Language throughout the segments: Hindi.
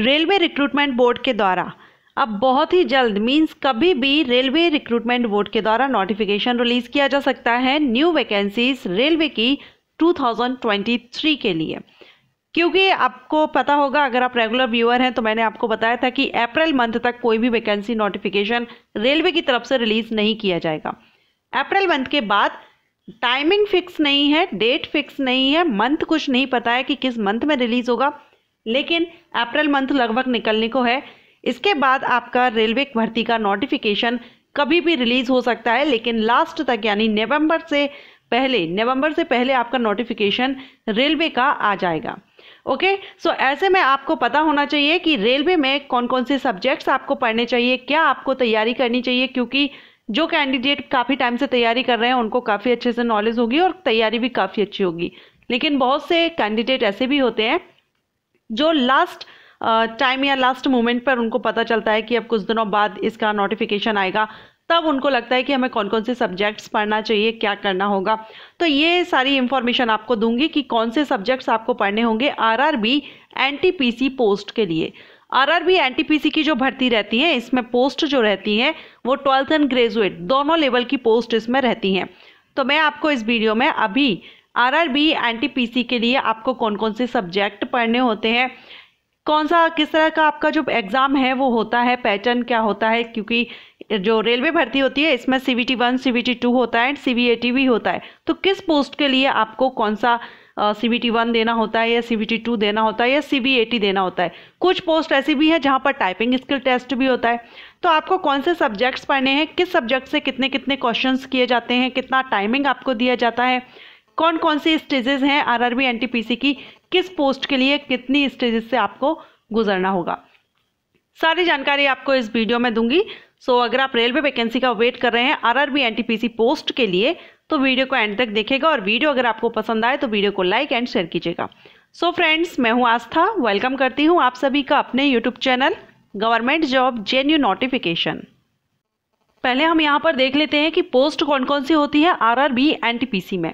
रेलवे रिक्रूटमेंट बोर्ड के द्वारा अब बहुत ही जल्द मींस कभी भी रेलवे रिक्रूटमेंट बोर्ड के द्वारा नोटिफिकेशन रिलीज किया जा सकता है न्यू वैकेंसीज रेलवे की 2023 के लिए क्योंकि आपको पता होगा अगर आप रेगुलर व्यूअर हैं तो मैंने आपको बताया था कि अप्रैल मंथ तक कोई भी वैकेंसी नोटिफिकेशन रेलवे की तरफ से रिलीज नहीं किया जाएगा अप्रैल मंथ के बाद टाइमिंग फिक्स नहीं है डेट फिक्स नहीं है मंथ कुछ नहीं पता है कि किस मंथ में रिलीज होगा लेकिन अप्रैल मंथ लगभग निकलने को है इसके बाद आपका रेलवे भर्ती का नोटिफिकेशन कभी भी रिलीज हो सकता है लेकिन लास्ट तक यानी नवंबर से पहले नवंबर से पहले आपका नोटिफिकेशन रेलवे का आ जाएगा ओके सो ऐसे में आपको पता होना चाहिए कि रेलवे में कौन कौन से सब्जेक्ट्स आपको पढ़ने चाहिए क्या आपको तैयारी करनी चाहिए क्योंकि जो कैंडिडेट काफ़ी टाइम से तैयारी कर रहे हैं उनको काफ़ी अच्छे से नॉलेज होगी और तैयारी भी काफ़ी अच्छी होगी लेकिन बहुत से कैंडिडेट ऐसे भी होते हैं जो लास्ट टाइम uh, या लास्ट मोमेंट पर उनको पता चलता है कि अब कुछ दिनों बाद इसका नोटिफिकेशन आएगा तब उनको लगता है कि हमें कौन कौन से सब्जेक्ट्स पढ़ना चाहिए क्या करना होगा तो ये सारी इन्फॉर्मेशन आपको दूंगी कि कौन से सब्जेक्ट्स आपको पढ़ने होंगे आरआरबी एनटीपीसी पोस्ट के लिए आरआरबी एनटीपीसी की जो भर्ती रहती है इसमें पोस्ट जो रहती है वो ट्वेल्थ एंड ग्रेजुएट दोनों लेवल की पोस्ट इसमें रहती हैं तो मैं आपको इस वीडियो में अभी आरआरबी एनटीपीसी के लिए आपको कौन कौन से सब्जेक्ट पढ़ने होते हैं कौन सा किस तरह का आपका जो एग्ज़ाम है वो होता है पैटर्न क्या होता है क्योंकि जो रेलवे भर्ती होती है इसमें C B T one C B T two होता है and C B A T भी होता है तो किस पोस्ट के लिए आपको कौन सा सी वी टी वन देना होता है या सी वी टी टू देना होता है या सी वी ए टी देना होता है कुछ पोस्ट ऐसी भी है जहाँ पर टाइपिंग स्किल टेस्ट भी होता है तो आपको कौन से सब्जेक्ट्स पढ़ने हैं किस सब्जेक्ट से कितने कितने क्वेश्चन किए जाते हैं कितना टाइमिंग आपको दिया जाता है कौन कौन सी स्टेजेस हैं आरआरबी एनटीपीसी की किस पोस्ट के लिए कितनी स्टेजेस से आपको गुजरना होगा सारी जानकारी आपको इस वीडियो में दूंगी सो so, अगर आप रेलवे वैकेंसी का वेट कर रहे हैं आरआरबी एनटीपीसी पोस्ट के लिए तो वीडियो को एंड तक देखेगा और वीडियो अगर आपको पसंद आए तो वीडियो को लाइक एंड शेयर कीजिएगा सो so, फ्रेंड्स मैं हूँ आस्था वेलकम करती हूँ आप सभी का अपने YouTube channel government job genuine notification पहले हम यहाँ पर देख लेते हैं कि पोस्ट कौन कौन सी होती है आरआरबी एनटीपीसी में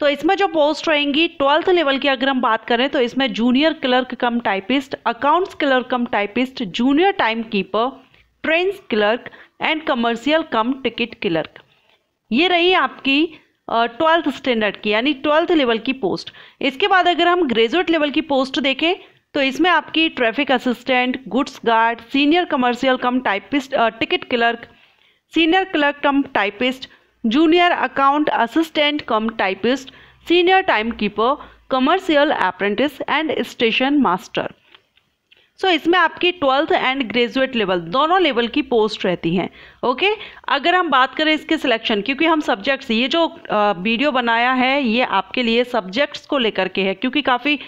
तो इसमें जो पोस्ट रहेंगी ट्वेल्थ लेवल की अगर हम बात करें तो इसमें junior clerk cum typist accounts clerk cum typist junior time keeper train clerk and commercial cum ticket clerk ये रही आपकी ट्वेल्थ स्टैंडर्ड की यानी ट्वेल्थ लेवल की पोस्ट इसके बाद अगर हम ग्रेजुएट लेवल की पोस्ट देखें तो इसमें आपकी traffic assistant goods guard senior commercial cum typist ticket clerk senior clerk cum typist junior account assistant cum typist senior timekeeper commercial apprentice and station master so इसमें आपकी ट्वेल्थ एंड ग्रेजुएट लेवल दोनों लेवल की पोस्ट रहती हैं ओके अगर हम बात करें इसके सिलेक्शन क्योंकि हम सब्जेक्ट्स ये जो वीडियो बनाया है ये आपके लिए सब्जेक्ट्स को लेकर के है क्योंकि काफ़ी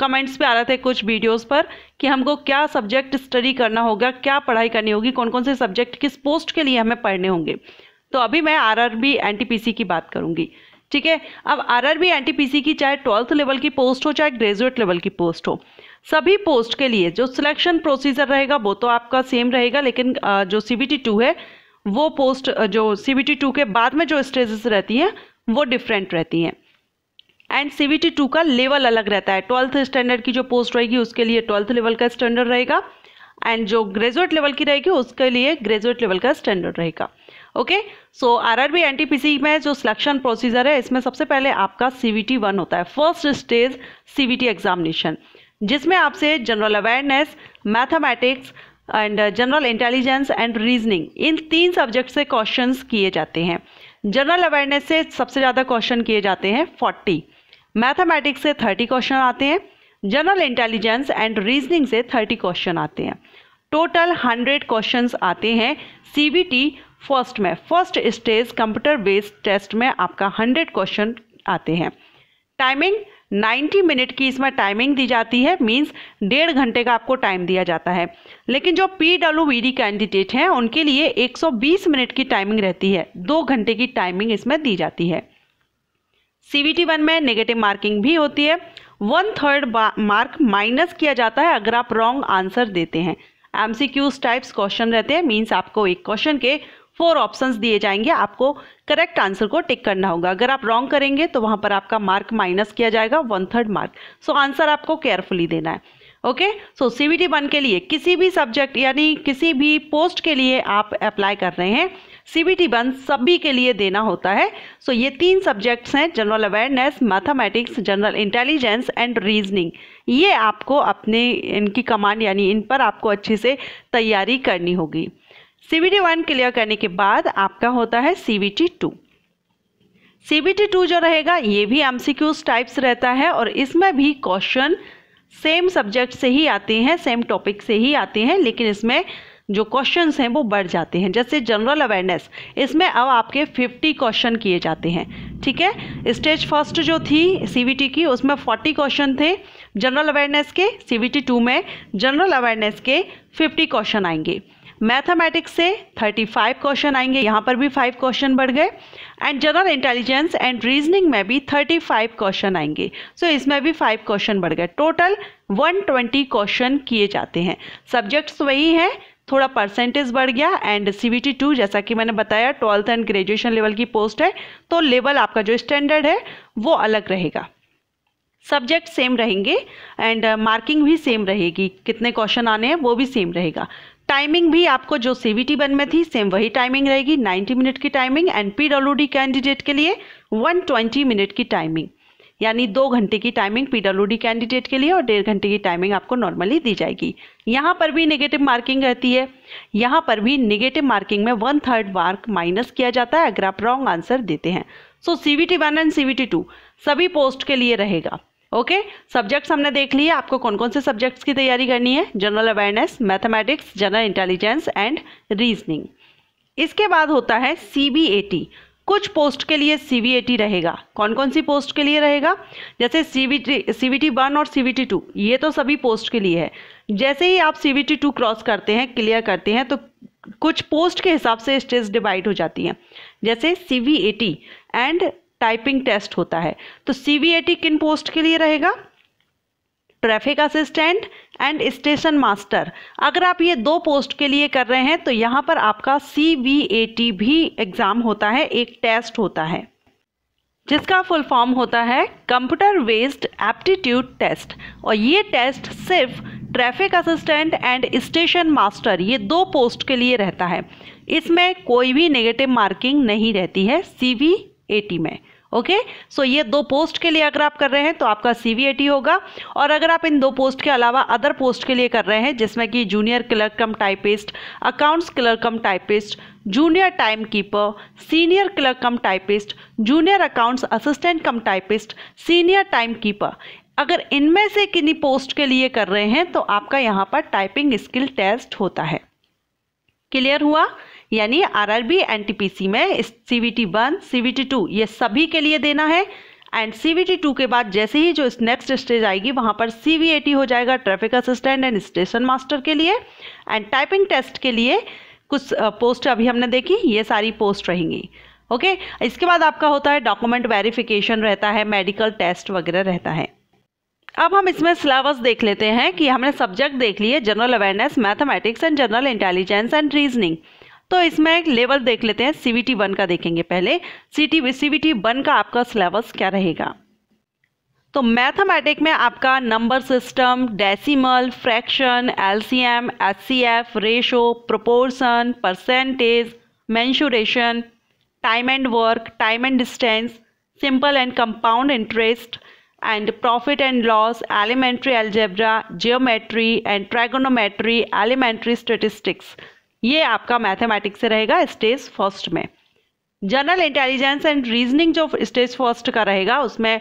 कमेंट्स पे आ रहे थे कुछ वीडियोस पर कि हमको क्या सब्जेक्ट स्टडी करना होगा क्या पढ़ाई करनी होगी कौन कौन से सब्जेक्ट किस पोस्ट के लिए हमें पढ़ने होंगे तो अभी मैं आरआरबी एनटीपीसी की बात करूंगी ठीक है अब आरआरबी एनटीपीसी की चाहे ट्वेल्थ लेवल की पोस्ट हो चाहे ग्रेजुएट लेवल की पोस्ट हो सभी पोस्ट के लिए जो सिलेक्शन प्रोसीजर रहेगा वो तो आपका सेम रहेगा लेकिन जो सी बी टी टू है वो पोस्ट जो सी बी टी टू के बाद में जो स्टेजेस रहती हैं वो डिफरेंट रहती हैं and C B T two का लेवल अलग रहता है ट्वेल्थ स्टैंडर्ड की जो पोस्ट रहेगी उसके लिए ट्वेल्थ लेवल का स्टैंडर्ड रहेगा एंड जो ग्रेजुएट लेवल की रहेगी उसके लिए ग्रेजुएट लेवल का स्टैंडर्ड रहेगा ओके सो आरआरबी एनटीपीसी में जो सिलेक्शन प्रोसीजर है इसमें सबसे पहले आपका सीवीटी वन होता है फर्स्ट स्टेज सीवीटी एग्जामिनेशन जिसमें आपसे general awareness mathematics and general intelligence and reasoning इन तीन सब्जेक्ट से क्वेश्चंस किए जाते हैं जनरल अवेयरनेस से सबसे ज़्यादा क्वेश्चन किए जाते हैं फोर्टी मैथमेटिक्स से थर्टी क्वेश्चन आते हैं जनरल इंटेलिजेंस एंड रीजनिंग से थर्टी क्वेश्चन आते हैं टोटल हंड्रेड क्वेश्चन आते हैं सी फर्स्ट में first stage computer based test में आपका हंड्रेड क्वेश्चन आते हैं टाइमिंग 90 मिनट की इसमें टाइमिंग दी जाती है मींस डेढ़ घंटे का आपको टाइम दिया जाता है लेकिन जो P W B D candidate हैं उनके लिए 120 मिनट की टाइमिंग रहती है दो घंटे की टाइमिंग इसमें दी जाती है सी वी टी वन में नेगेटिव मार्किंग भी होती है वन थर्ड मार्क माइनस किया जाता है अगर आप रॉन्ग आंसर देते हैं M C Qs types question रहते हैं मीन्स आपको एक क्वेश्चन के फोर ऑप्शंस दिए जाएंगे आपको करेक्ट आंसर को टिक करना होगा अगर आप रॉन्ग करेंगे तो वहां पर आपका मार्क माइनस किया जाएगा one third mark so answer आपको केयरफुली देना है okay so C B one के लिए किसी भी सब्जेक्ट यानी किसी भी पोस्ट के लिए आप अप्लाई कर रहे हैं सी बी टी वन सभी के लिए देना होता है सो so, ये तीन सब्जेक्ट्स हैं general awareness mathematics general intelligence and reasoning ये आपको अपने इनकी कमांड यानी इन पर आपको अच्छे से तैयारी करनी होगी C B T one clear करने के बाद आपका होता है C B T two C B T two जो रहेगा ये भी एम सी क्यूज टाइप्स रहता है और इसमें भी क्वेश्चन सेम सब्जेक्ट से ही आते हैं सेम टॉपिक से ही आते हैं लेकिन इसमें जो क्वेश्चंस हैं वो बढ़ जाते हैं जैसे जनरल अवेयरनेस इसमें अब आपके 50 क्वेश्चन किए जाते हैं ठीक है स्टेज फर्स्ट जो थी सीबीटी की उसमें 40 क्वेश्चन थे जनरल अवेयरनेस के सीबीटी टू में जनरल अवेयरनेस के 50 क्वेश्चन आएंगे मैथमेटिक्स से 35 क्वेश्चन आएंगे यहाँ पर भी 5 क्वेश्चन बढ़ गए and general intelligence and reasoning में भी 35 क्वेश्चन आएंगे सो so, इसमें भी 5 क्वेश्चन बढ़ गए टोटल 120 क्वेश्चन किए जाते हैं सब्जेक्ट्स वही हैं थोड़ा परसेंटेज बढ़ गया and C B T two जैसा कि मैंने बताया ट्वेल्थ एंड ग्रेजुएशन लेवल की पोस्ट है तो लेवल आपका जो स्टैंडर्ड है वो अलग रहेगा सब्जेक्ट सेम रहेंगे एंड मार्किंग भी सेम रहेगी कितने क्वेश्चन आने हैं वो भी सेम रहेगा टाइमिंग भी आपको जो सीवीटी बन में थी सेम वही टाइमिंग रहेगी 90 मिनट की टाइमिंग एंड पीडब्ल्यूडी कैंडिडेट के लिए 120 मिनट की टाइमिंग यानी दो घंटे की टाइमिंग पीडब्ल्यूडी कैंडिडेट के लिए और डेढ़ घंटे की टाइमिंग आपको नॉर्मली दी जाएगी यहाँ पर भी नेगेटिव मार्किंग रहती है यहाँ पर भी नेगेटिव मार्किंग में वन थर्ड मार्क माइनस किया जाता है अगर आप रॉन्ग आंसर देते हैं so C B T one and C T two सभी पोस्ट के लिए रहेगा ओके सब्जेक्ट्स हमने देख लिए आपको कौन कौन से सब्जेक्ट्स की तैयारी करनी है general awareness mathematics general intelligence and reasoning इसके बाद होता है सी कुछ पोस्ट के लिए सी रहेगा कौन कौन सी पोस्ट के लिए रहेगा जैसे सी वी टी वन और सी वी टी टू ये तो सभी पोस्ट के लिए है जैसे ही आप C B T two cross करते हैं क्लियर करते हैं तो कुछ पोस्ट के हिसाब से स्टेज डिवाइड हो जाती हैं जैसे C B and typing test होता है तो सी किन पोस्ट के लिए रहेगा traffic assistant and station master अगर आप ये दो पोस्ट के लिए कर रहे हैं तो यहाँ पर आपका सी भी एग्ज़ाम होता है एक टेस्ट होता है जिसका फुल फॉर्म होता है कंप्यूटर बेस्ड एप्टीट्यूड टेस्ट और ये टेस्ट सिर्फ traffic assistant and station master ये दो पोस्ट के लिए रहता है इसमें कोई भी नेगेटिव मार्किंग नहीं रहती है सी में ओके okay? सो so, ये दो पोस्ट के लिए अगर आप कर रहे हैं तो आपका सी होगा और अगर आप इन दो पोस्ट के अलावा अदर पोस्ट के लिए कर रहे हैं जिसमें कि junior clerk cum typist accounts clerk cum typist junior time timekeeper senior clerk cum typist junior accounts assistant cum typist senior timekeeper अगर इनमें से किन्हीं पोस्ट के लिए कर रहे हैं तो आपका यहाँ पर टाइपिंग स्किल टेस्ट होता है क्लियर हुआ यानी आरआरबी एनटीपीसी में सीवीटी वन सीवीटी टू ये सभी के लिए देना है and C B T two के बाद जैसे ही जो इस नेक्स्ट स्टेज आएगी वहाँ पर सी वी ए टी हो जाएगा traffic assistant and station master के लिए एंड टाइपिंग टेस्ट के लिए कुछ पोस्ट अभी हमने देखी ये सारी पोस्ट रहेंगी ओके okay? इसके बाद आपका होता है डॉक्यूमेंट वेरिफिकेशन रहता है मेडिकल टेस्ट वगैरह रहता है अब हम इसमें सिलेबस देख लेते हैं कि हमने सब्जेक्ट देख लिए general awareness mathematics and general intelligence and reasoning तो इसमें एक लेवल देख लेते हैं सी वी वन का देखेंगे पहले C T C B one का आपका सिलेबस क्या रहेगा तो मैथमेटिक में आपका number system decimal fraction LCM F ratio proportion percentage mensuration time and work time and distance simple and compound interest and profit and loss elementary algebra geometry and trigonometry elementary statistics ये आपका मैथमेटिक्स से रहेगा स्टेज फर्स्ट में जनरल इंटेलिजेंस एंड रीजनिंग जो स्टेज फर्स्ट का रहेगा उसमें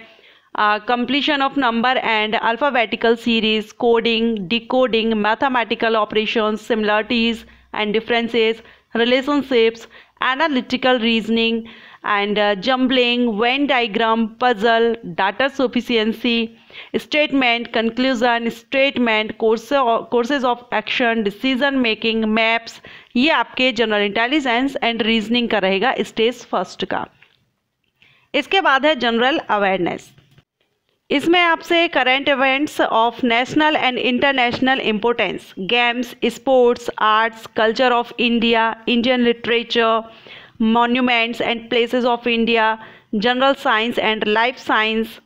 completion of number and alphabetical series coding decoding mathematical operation similarities and differences relationships analytical reasoning and uh, jumbling, Venn diagram, puzzle, data sufficiency, statement, conclusion, statement, courses, courses of action, decision making, maps ये आपके जनरल इंटेलिजेंस एंड रीजनिंग का रहेगा स्टेज फर्स्ट का इसके बाद है जनरल अवेयरनेस इसमें आपसे current events of national and international importance games sports arts culture of India Indian literature monuments and places of India, general science and life science.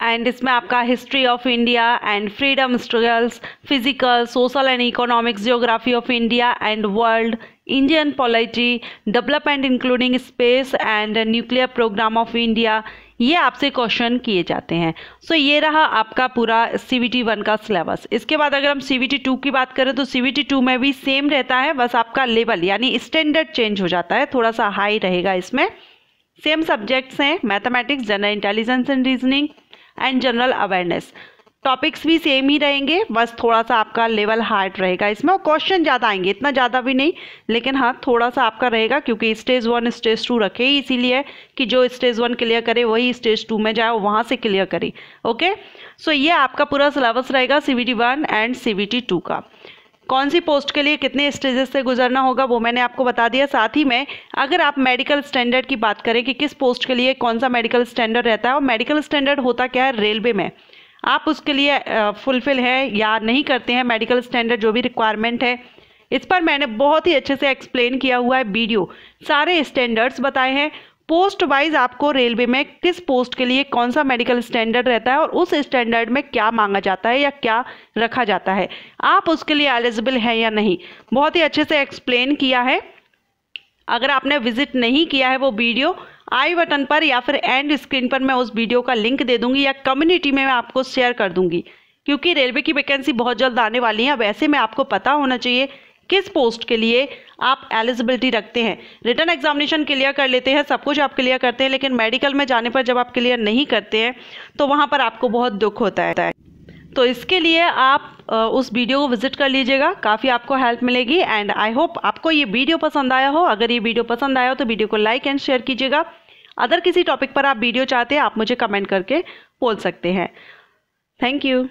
And this is history of India and freedom struggles, physical, social and economic geography of India and world, Indian polity, development including space and nuclear program of India, ये आपसे क्वेश्चन किए जाते हैं सो so, ये रहा आपका पूरा सी वी टी वन का सिलेबस इसके बाद अगर हम सी वी टी टू की बात करें तो सी वी टी टू में भी सेम रहता है बस आपका लेवल यानी स्टैंडर्ड चेंज हो जाता है थोड़ा सा हाई रहेगा इसमें सेम सब्जेक्ट्स हैं mathematics general intelligence and reasoning and general awareness topics भी सेम ही रहेंगे बस थोड़ा सा आपका लेवल हार्ड रहेगा इसमें और क्वेश्चन ज़्यादा आएंगे इतना ज़्यादा भी नहीं लेकिन हाँ थोड़ा सा आपका रहेगा क्योंकि स्टेज वन स्टेज टू रखे ही इसीलिए कि जो स्टेज वन क्लियर करे वही स्टेज टू में जाए वहाँ से क्लियर करे ओके सो ये आपका पूरा सिलेबस रहेगा C B and C two का कौन सी पोस्ट के लिए कितने स्टेजेस से गुजरना होगा वो मैंने आपको बता दिया साथ ही में अगर आप मेडिकल स्टैंडर्ड की बात करें कि किस पोस्ट के लिए कौन सा मेडिकल स्टैंडर्ड रहता है और मेडिकल स्टैंडर्ड होता क्या है रेलवे में आप उसके लिए फुलफ़िल हैं या नहीं करते हैं मेडिकल स्टैंडर्ड जो भी रिक्वायरमेंट है इस पर मैंने बहुत ही अच्छे से एक्सप्लेन किया हुआ है वीडियो सारे स्टैंडर्ड्स बताए हैं पोस्ट वाइज आपको रेलवे में किस पोस्ट के लिए कौन सा मेडिकल स्टैंडर्ड रहता है और उस स्टैंडर्ड में क्या मांगा जाता है या क्या रखा जाता है आप उसके लिए एलिजिबल हैं या नहीं बहुत ही अच्छे से एक्सप्लेन किया है अगर आपने विजिट नहीं किया है वो वीडियो आई बटन पर या फिर एंड स्क्रीन पर मैं उस वीडियो का लिंक दे दूंगी या कम्युनिटी में मैं आपको शेयर कर दूंगी क्योंकि रेलवे की वैकेंसी बहुत जल्द आने वाली है वैसे में आपको पता होना चाहिए किस पोस्ट के लिए आप एलिजिबिलिटी रखते हैं रिटर्न एग्जामिनेशन क्लियर कर लेते हैं सब कुछ आप क्लियर करते हैं लेकिन मेडिकल में जाने पर जब आप क्लियर नहीं करते हैं तो वहाँ पर आपको बहुत दुख होता है तो इसके लिए आप उस वीडियो को विजिट कर लीजिएगा काफ़ी आपको हेल्प मिलेगी एंड आई होप आपको ये वीडियो पसंद आया हो अगर ये वीडियो पसंद आया हो तो वीडियो को लाइक एंड शेयर कीजिएगा अदर किसी टॉपिक पर आप वीडियो चाहते हैं आप मुझे कमेंट करके बोल सकते हैं थैंक यू